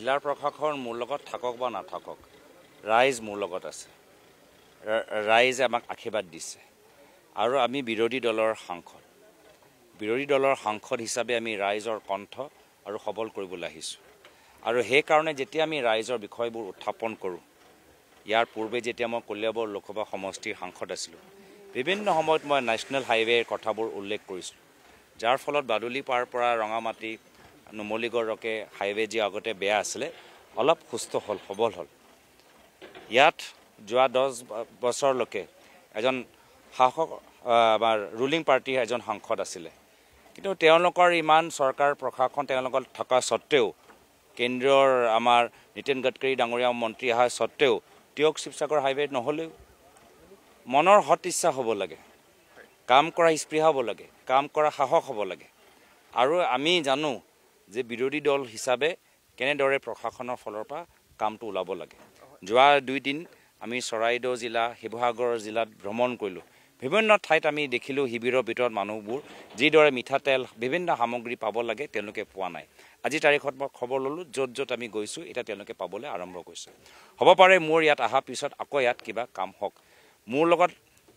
জিলা প্ৰশাসন মোৰ লগত থাকক বা নাথাকক ৰাইজ মোৰ লগত আছে ৰাইজে আমাক আশীৰ্বাদ দিছে আৰু আমি বিৰোধী দলৰ সাংসদ বিৰোধী দলৰ সাংসদ হিচাপে আমি ৰাইজৰ কণ্ঠ আৰু সবল কৰিবলৈ আহিছোঁ আৰু সেইকাৰণে যেতিয়া আমি ৰাইজৰ বিষয়বোৰ উত্থাপন কৰোঁ ইয়াৰ পূৰ্বে যেতিয়া মই কলিয়াবৰ লোকসভা সমষ্টিৰ সাংসদ আছিলোঁ বিভিন্ন সময়ত মই নেশ্যনেল হাইৱেৰ কথাবোৰ উল্লেখ কৰিছিলোঁ যাৰ ফলত বাদুলিপাৰৰ পৰা ৰঙামাটি নুমলীগড়কে হাইৱে যি আগতে বেয়া আছিলে অলপ সুস্থ হ'ল সবল হ'ল ইয়াত যোৱা দহ বছৰলৈকে এজন শাসক আমাৰ ৰুলিং পাৰ্টীৰ এজন সাংসদ আছিলে কিন্তু তেওঁলোকৰ ইমান চৰকাৰ প্ৰশাসন তেওঁলোকত থকা স্বত্তেও কেন্দ্ৰীয়ৰ আমাৰ নীতিন গাডকাৰী ডাঙৰীয়া মন্ত্ৰী অহাৰ স্বত্তেও তিয়ক শিৱসাগৰ হাইৱে নহ'লেও মনৰ সৎ ইচ্ছা হ'ব লাগে কাম কৰা স্পৃহা হ'ব লাগে কাম কৰা সাহস হ'ব লাগে আৰু আমি জানো যে বিৰোধী দল হিচাপে কেনেদৰে প্ৰশাসনৰ ফালৰ পৰা কামটো ওলাব লাগে যোৱা দুই দিন আমি চৰাইদেউ জিলা শিৱসাগৰ জিলাত ভ্ৰমণ কৰিলোঁ বিভিন্ন ঠাইত আমি দেখিলোঁ শিবিৰৰ ভিতৰত মানুহবোৰ যিদৰে মিঠাতেল বিভিন্ন সামগ্ৰী পাব লাগে তেওঁলোকে পোৱা নাই আজি তাৰিখত মই খবৰ ল'লোঁ য'ত য'ত আমি গৈছোঁ এতিয়া তেওঁলোকে পাবলৈ আৰম্ভ কৰিছে হ'ব পাৰে মোৰ ইয়াত অহাৰ পিছত আকৌ ইয়াত কিবা কাম হওক মোৰ লগত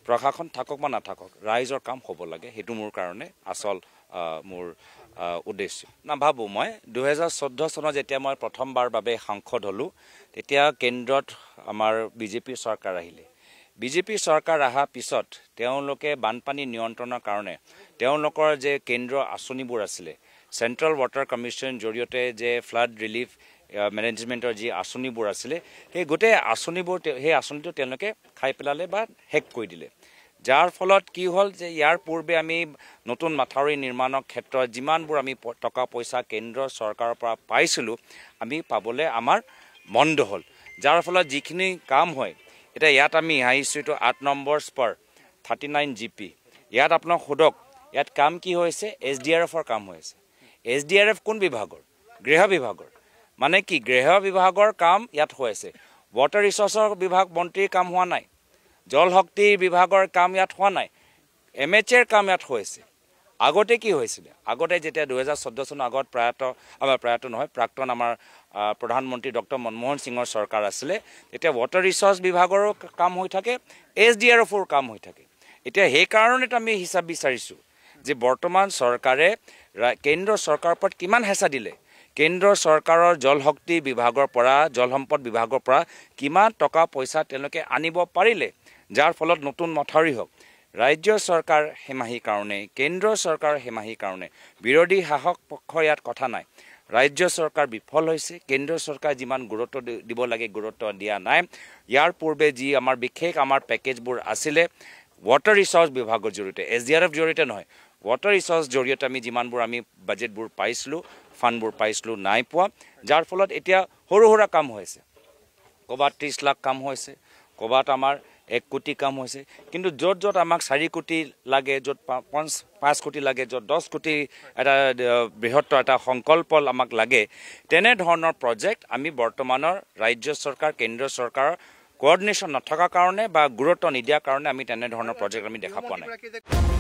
প্ৰশাসন থাকক বা নাথাকক ৰাইজৰ কাম হ'ব লাগে সেইটো মোৰ কাৰণে আচল মোৰ উদ্দেশ্য নাভাবোঁ মই দুহেজাৰ চৈধ্য চনত যেতিয়া মই প্ৰথমবাৰ বাবে সাংসদ হ'লোঁ তেতিয়া কেন্দ্ৰত আমাৰ বিজেপিৰ চৰকাৰ আহিলে বিজেপিৰ চৰকাৰ অহাৰ পিছত তেওঁলোকে বানপানী নিয়ন্ত্ৰণৰ কাৰণে তেওঁলোকৰ যে কেন্দ্ৰ আঁচনিবোৰ আছিলে চেণ্ট্ৰেল ৱাটাৰ কমিশ্যন জৰিয়তে যে ফ্লাড ৰিলিফ মেনেজমেণ্টৰ যি আঁচনিবোৰ আছিলে সেই গোটেই আঁচনিবোৰ সেই আঁচনিটো তেওঁলোকে খাই পেলালে বা হেক কৰি দিলে যাৰ ফলত কি হল যে ইয়াৰ পূৰ্বে আমি নতুন মাথাউৰি নিৰ্মাণৰ ক্ষেত্ৰত যিমানবোৰ আমি টকা পইচা কেন্দ্ৰ চৰকাৰৰ পৰা পাইছিলোঁ আমি পাবলৈ আমাৰ মন্দ হ'ল যাৰ ফলত যিখিনি কাম হয় এতিয়া ইয়াত আমি আহিছোঁ এইটো আঠ number spur thirty nine G P ইয়াত আপোনাক সোধক ইয়াত কাম কি হৈছে এছ ডি আৰ এফৰ কাম হৈ আছে এছ ডি আৰ এফ কোন বিভাগৰ গৃহ বিভাগৰ মানে কি গৃহ বিভাগৰ কাম ইয়াত হৈ আছে ৱাটাৰ ৰিচৰ্চৰ বিভাগ মন্ত্ৰীৰ কাম হোৱা নাই জল শক্তি বিভাগৰ কাম ইয়াত হোৱা নাই এম এইচ এৰ কাম ইয়াত হৈছে আগতে কি হৈছিলে আগতে যেতিয়া দুহেজাৰ চৈধ্য চনৰ আগত প্ৰয়াত আমাৰ প্ৰয়াত নহয় প্ৰাক্তন আমাৰ প্ৰধানমন্ত্ৰী ডক্টৰ মনমোহন সিঙৰ চৰকাৰ আছিলে তেতিয়া ৱাটাৰ ৰিচৰ্চ বিভাগৰো কাম হৈ থাকে এছ ডি আৰ এফৰ কাম হৈ থাকে এতিয়া সেইকাৰণেতো আমি হিচাপ বিচাৰিছোঁ যে বৰ্তমান চৰকাৰে কেন্দ্ৰ চৰকাৰৰ ওপৰত কিমান হেঁচা দিলে কেন্দ্ৰ চৰকাৰৰ জল শক্তি বিভাগৰ পৰা জলসম্পদ বিভাগৰ পৰা কিমান টকা পইচা তেওঁলোকে আনিব পাৰিলে যাৰ ফলত নতুন মথাউৰি হওক ৰাজ্য চৰকাৰ হেমাহি কাৰণে কেন্দ্ৰ চৰকাৰ হেমাহি কাৰণে বিৰোধী শাসক পক্ষ ইয়াত কথা নাই ৰাজ্য চৰকাৰ বিফল হৈছে কেন্দ্ৰ চৰকাৰে যিমান গুৰুত্ব দিব লাগে গুৰুত্ব দিয়া নাই ইয়াৰ পূৰ্বে যি আমাৰ বিশেষ আমাৰ পেকেজবোৰ আছিলে ৱাটাৰ ৰিচৰ্চ বিভাগৰ জৰিয়তে এছ ডি আৰ এফ জৰিয়তে নহয় ৱাটাৰ ৰিচৰ্চ জৰিয়তে আমি যিমানবোৰ আমি বাজেটবোৰ পাইছিলোঁ ফাণ্ডবোৰ পাইছিলোঁ নাই পোৱা যাৰ ফলত এতিয়া সৰু সুৰা কাম হৈছে ক'ৰবাত ত্ৰিছ লাখ কাম হৈছে ক'ৰবাত আমাৰ এক কোটি কাম হৈছে কিন্তু য'ত য'ত আমাক চাৰি কোটি লাগে য'ত পঞ্চ পাঁচ কোটি লাগে য'ত দহ কোটি এটা বৃহত্তৰ এটা সংকল্প আমাক লাগে তেনেধৰণৰ প্ৰজেক্ট আমি বৰ্তমানৰ ৰাজ্য চৰকাৰ কেন্দ্ৰীয় চৰকাৰৰ কোৱাৰ্ডিনেশ্যন নথকাৰ কাৰণে বা গুৰুত্ব নিদিয়াৰ কাৰণে আমি তেনেধৰণৰ প্ৰজেক্ট আমি দেখা পোৱা নাই